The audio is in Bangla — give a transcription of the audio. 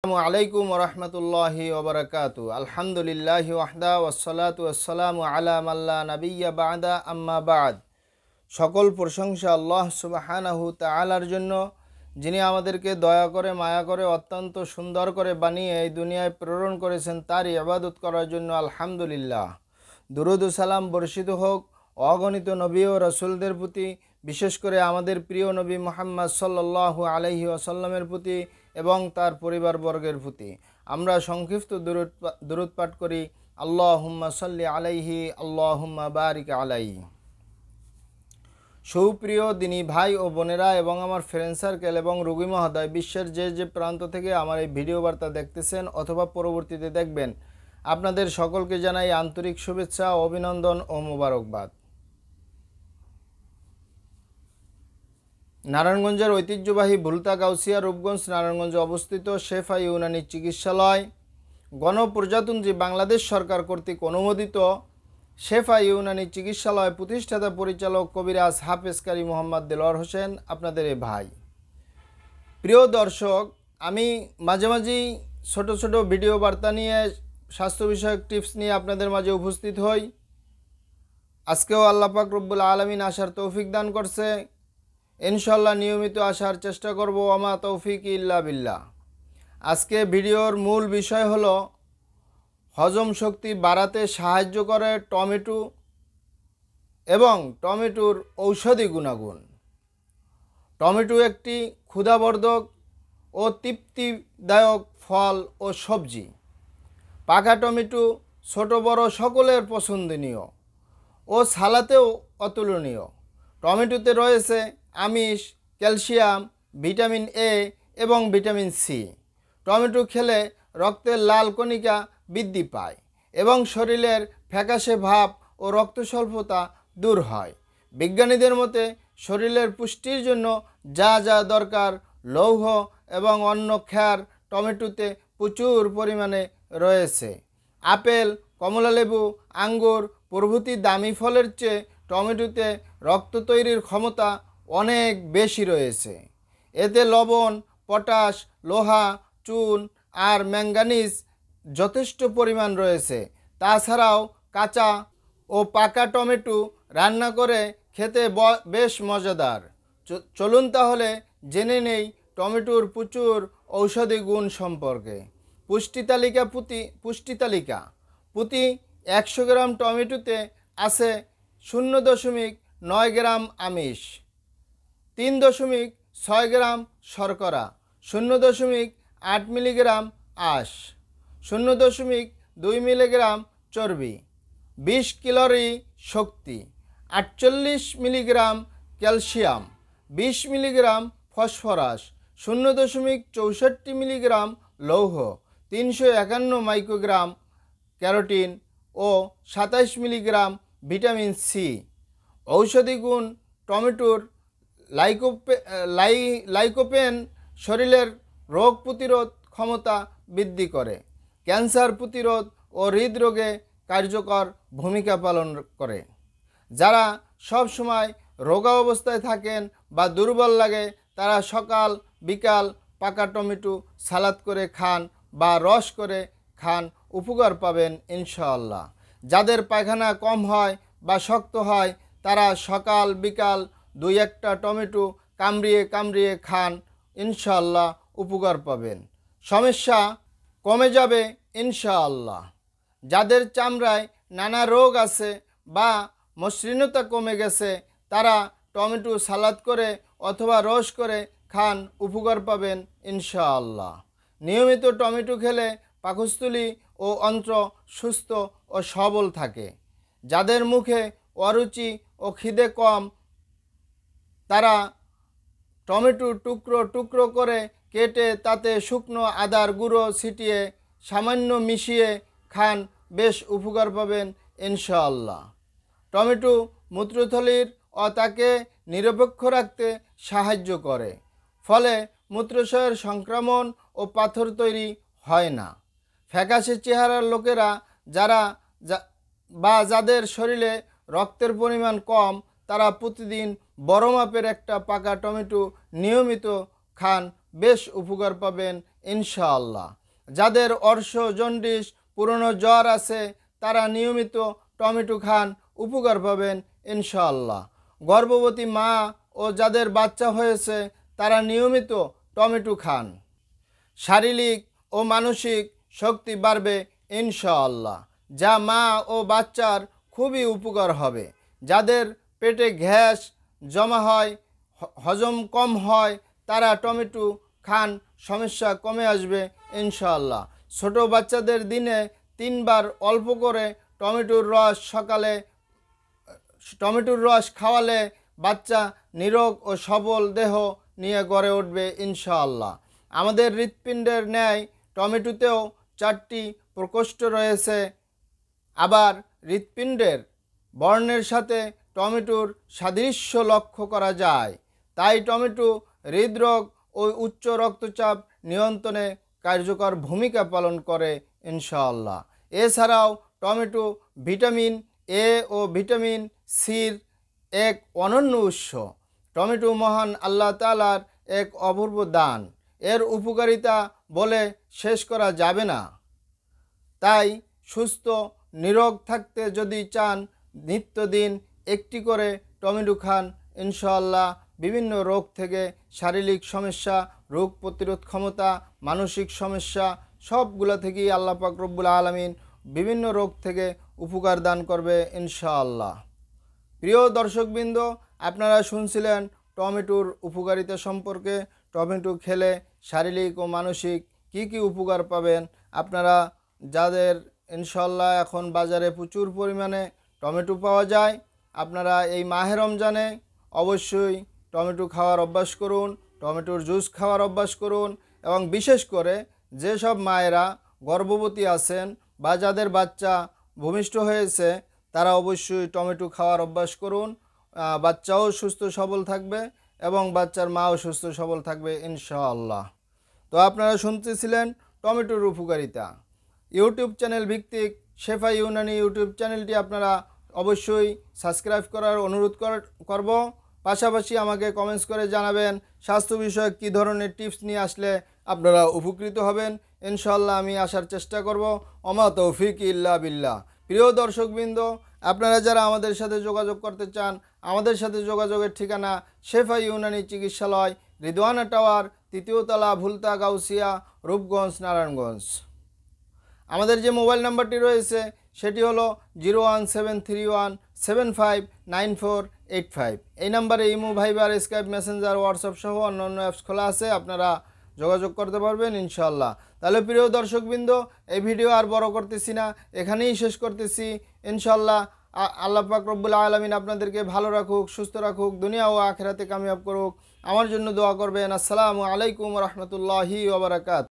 আসসালামু আলাইকুম রহমতুল্লাহি ওবরাকাতু আলহামদুলিল্লাহ ওয়াহদা ওসলাতু আসসালামু আলাম আল্লাহ নবিয়া বাদা আম্মা বাদ সকল প্রশংসা আল্লাহ সুবাহানাহু তালার জন্য যিনি আমাদেরকে দয়া করে মায়া করে অত্যন্ত সুন্দর করে বানিয়ে এই দুনিয়ায় প্রেরণ করেছেন তারই আবাদত করার জন্য আলহামদুলিল্লাহ দুরুদ সালাম বর্ষিত হোক অগণিত নবী ও রসুলদের প্রতি বিশেষ করে আমাদের প্রিয় নবী মোহাম্মদ সাল্লাল্লাহু আলহি আসাল্লামের প্রতি এবং তার পরিবারবর্গের প্রতি আমরা সংক্ষিপ্ত দূরত পাঠ করি আল্লাহ হুম্মা সাল্লি আলাইহি আল্লাহ হুম্মা বারিক আলাই সুপ্রিয় দিনী ভাই ও বোনেরা এবং আমার ফ্রেন্ড সার্কেল এবং রুগী মহোদয় বিশ্বের যে যে প্রান্ত থেকে আমার এই ভিডিও বার্তা দেখতেছেন অথবা পরবর্তীতে দেখবেন আপনাদের সকলকে জানাই আন্তরিক শুভেচ্ছা অভিনন্দন ও মোবারকবাদ নারায়ণগঞ্জের ঐতিহ্যবাহী ভুলতা গাউসিয়া রূপগঞ্জ নারায়ণগঞ্জে অবস্থিত শেফা ইউনানি চিকিৎসালয় গণপ্রজাতন্ত্রী বাংলাদেশ সরকার কর্তৃক অনুমোদিত শেফা ইউনানি চিকিৎসালয় প্রতিষ্ঠাতা পরিচালক কবিরাজ হাফেজকারী মোহাম্মদ দেলোয়ার হোসেন আপনাদের এই ভাই প্রিয় দর্শক আমি মাঝে মাঝেই ছোটো ছোটো ভিডিও বার্তা নিয়ে স্বাস্থ্য বিষয়ক টিপস নিয়ে আপনাদের মাঝে উপস্থিত হই আজকেও আল্লাপাক রব্বুল আলমিন আসার তৌফিক দান করছে ইনশাল্লাহ নিয়মিত আসার চেষ্টা করব আমা তৌফিক ইল্লা বিল্লা আজকে ভিডিওর মূল বিষয় হল হজম শক্তি বাড়াতে সাহায্য করে টমেটো এবং টমেটোর ঔষধি গুণাগুণ টমেটো একটি ক্ষুধাবর্ধক ও তৃপ্তিদায়ক ফল ও সবজি পাকা টমেটো ছোট বড় সকলের পছন্দনীয় ও সালাতেও অতুলনীয় টমেটোতে রয়েছে আমিষ ক্যালসিয়াম ভিটামিন এ এবং ভিটামিন সি টমেটো খেলে রক্তের লাল কণিকা বৃদ্ধি পায় এবং শরীরের ফ্যাকাশে ভাব ও রক্তস্বল্পতা দূর হয় বিজ্ঞানীদের মতে শরীরের পুষ্টির জন্য যা যা দরকার লৌহ এবং অন্য খ্যার টমেটোতে প্রচুর পরিমাণে রয়েছে আপেল কমলালেবু আঙ্গুর প্রভৃতি দামি ফলের চেয়ে টমেটোতে রক্ত তৈরির ক্ষমতা অনেক বেশি রয়েছে এতে লবণ পটাশ লোহা চুন আর ম্যাঙ্গানিজ যথেষ্ট পরিমাণ রয়েছে তাছাড়াও কাঁচা ও পাকা টমেটো রান্না করে খেতে বেশ মজাদার চলুন তাহলে জেনে নেই টমেটোর প্রচুর ঔষধি গুণ সম্পর্কে পুষ্টি তালিকা পুঁতি পুষ্টি তালিকা পুঁতি একশো গ্রাম টমেটোতে আছে শূন্য দশমিক নয় গ্রাম আমিষ তিন দশমিক ছয় গ্রাম শর্করা শূন্য দশমিক আট মিলিগ্রাম আশ শূন্য দশমিক দুই মিলিগ্রাম চর্বি বিশ ক্যালরি শক্তি আটচল্লিশ মিলিগ্রাম ক্যালসিয়াম বিশ মিলিগ্রাম ফসফরাস শূন্য দশমিক চৌষট্টি মিলিগ্রাম লৌহ তিনশো একান্ন মাইক্রোগ্রাম ক্যারোটিন ও সাতাইশ মিলিগ্রাম ভিটামিন সি ঔষধি গুণ টমেটোর লাইকোপে লাই লাইকোপেন শরীরের রোগ প্রতিরোধ ক্ষমতা বৃদ্ধি করে ক্যান্সার প্রতিরোধ ও হৃদরোগে কার্যকর ভূমিকা পালন করে যারা সব সময় রোগা অবস্থায় থাকেন বা দুর্বল লাগে তারা সকাল বিকাল পাকা টমেটো সালাদ করে খান বা রস করে খান উপকার পাবেন ইনশাআল্লাহ যাদের পায়খানা কম হয় বা শক্ত হয় তারা সকাল বিকাল দুই একটা টমেটো কামড়িয়ে কামড়িয়ে খান ইনশাআল্লাহ উপকার পাবেন সমস্যা কমে যাবে ইনশাআল্লাহ যাদের চামড়ায় নানা রোগ আছে বা মসৃণতা কমে গেছে তারা টমেটো সালাদ করে অথবা রস করে খান উপকার পাবেন ইনশাআল্লাহ নিয়মিত টমেটো খেলে পাকস্থলি ও অন্ত্র সুস্থ ও সবল থাকে যাদের মুখে অরুচি ও খিদে কম তারা টমেটো টুকরো টুকরো করে কেটে তাতে শুকনো আদার গুঁড়ো ছিটিয়ে সামান্য মিশিয়ে খান বেশ উপকার পাবেন ইনশাআল্লাহ টমেটো মূত্রথলির ও তাকে নিরপেক্ষ রাখতে সাহায্য করে ফলে মূত্রশয়ের সংক্রমণ ও পাথর তৈরি হয় না ফ্যাকাশে চেহারার লোকেরা যারা বা যাদের শরীরে রক্তের পরিমাণ কম তারা প্রতিদিন বড় মাপের একটা পাকা টমেটো নিয়মিত খান বেশ উপকার পাবেন ইনশাআল্লাহ যাদের অর্শ জন্ডিস পুরনো জ্বর আছে তারা নিয়মিত টমেটো খান উপকার পাবেন ইনশাআল্লাহ গর্ভবতী মা ও যাদের বাচ্চা হয়েছে তারা নিয়মিত টমেটো খান শারীরিক ও মানসিক শক্তি বাড়বে ইনশাআল্লাহ যা মা ও বাচ্চার খুবই উপকার হবে যাদের পেটে গ্যাস জমা হয় হজম কম হয় তারা টমেটো খান সমস্যা কমে আসবে ইনশাআল্লাহ ছোট বাচ্চাদের দিনে তিনবার অল্প করে টমেটোর রস সকালে টমেটোর রস খাওয়ালে বাচ্চা নিরোগ ও সবল দেহ নিয়ে গড়ে উঠবে ইনশাআল্লাহ আমাদের হৃৎপিণ্ডের ন্যায় টমেটোতেও চারটি প্রকোষ্ঠ রয়েছে আবার হৃৎপিণ্ডের বর্ণের সাথে টমেটোর সাদৃশ্য লক্ষ্য করা যায় তাই টমেটো হৃদরোগ ও উচ্চ রক্তচাপ নিয়ন্ত্রণে কার্যকর ভূমিকা পালন করে ইনশাআল্লাহ এছাড়াও টমেটো ভিটামিন এ ও ভিটামিন সির এক অনন্য উৎস টমেটো মহান আল্লাহ তালার এক অপূর্ব দান এর উপকারিতা বলে শেষ করা যাবে না তাই সুস্থ নিরোগ থাকতে যদি চান নিত্যদিন একটি করে টমেটো খান ইনশাআল্লাহ বিভিন্ন রোগ থেকে শারীরিক সমস্যা রোগ প্রতিরোধ ক্ষমতা মানসিক সমস্যা সবগুলো থেকেই আল্লাহ পাক রব্বুল আলমিন বিভিন্ন রোগ থেকে উপকার দান করবে ইনশাআল্লাহ প্রিয় দর্শকবৃন্দ আপনারা শুনছিলেন টমেটোর উপকারিতা সম্পর্কে টমেটো খেলে শারীরিক ও মানসিক কি কি উপকার পাবেন আপনারা যাদের ইনশাল্লাহ এখন বাজারে প্রচুর পরিমাণে টমেটো পাওয়া যায় আপনারা এই মাহে রমজানে অবশ্যই টমেটো খাওয়ার অভ্যাস করুন টমেটোর জুস খাওয়ার অভ্যাস করুন এবং বিশেষ করে যেসব মায়েরা গর্ভবতী আছেন বা যাদের বাচ্চা ভূমিষ্ঠ হয়েছে তারা অবশ্যই টমেটো খাওয়ার অভ্যাস করুন বাচ্চাও সুস্থ সবল থাকবে এবং বাচ্চার মাও সুস্থ সবল থাকবে ইনশাআল্লাহ তো আপনারা শুনতেছিলেন টমেটোর উপকারিতা ইউটিউব চ্যানেল ভিত্তিক শেফা ইউনানি ইউটিউব চ্যানেলটি আপনারা অবশ্যই সাবস্ক্রাইব করার অনুরোধ করব পাশাপাশি আমাকে কমেন্টস করে জানাবেন স্বাস্থ্য বিষয়ক কী ধরনের টিপস নিয়ে আসলে আপনারা উপকৃত হবেন ইনশাল্লাহ আমি আসার চেষ্টা করব অমা তৌফিক ইল্লা বিল্লাহ প্রিয় দর্শকবৃন্দ আপনারা যারা আমাদের সাথে যোগাযোগ করতে চান আমাদের সাথে যোগাযোগের ঠিকানা শেফা ইউনানি চিকিৎসালয় রিদোয়ানা টাওয়ার তৃতীয়তলা ভুলতা গাউসিয়া রূপগঞ্জ নারায়ণগঞ্জ আমাদের যে মোবাইল নাম্বারটি রয়েছে সেটি হলো zero one seven three one seven five nine four eight five এই নাম্বারে ইমো ভাইবার স্কাইপ মেসেঞ্জার হোয়াটসঅ্যাপ সহ অন্য অ্যাপস খোলা আছে আপনারা যোগাযোগ করতে পারবেন ইনশাল্লাহ তাহলে প্রিয় দর্শকবৃন্দ এই ভিডিও আর বড় করতেছি না এখানেই শেষ করতেছি ইনশাল্লাহ আল্লাহ পাক রব্বুল আলমিন আপনাদেরকে ভালো রাখুক সুস্থ রাখুক দুনিয়া ও আখেরাতে কামিয়াব করুক আমার জন্য দোয়া করবেন আসসালামু আলাইকুম রহমতুল্লাহি ওবরাকাত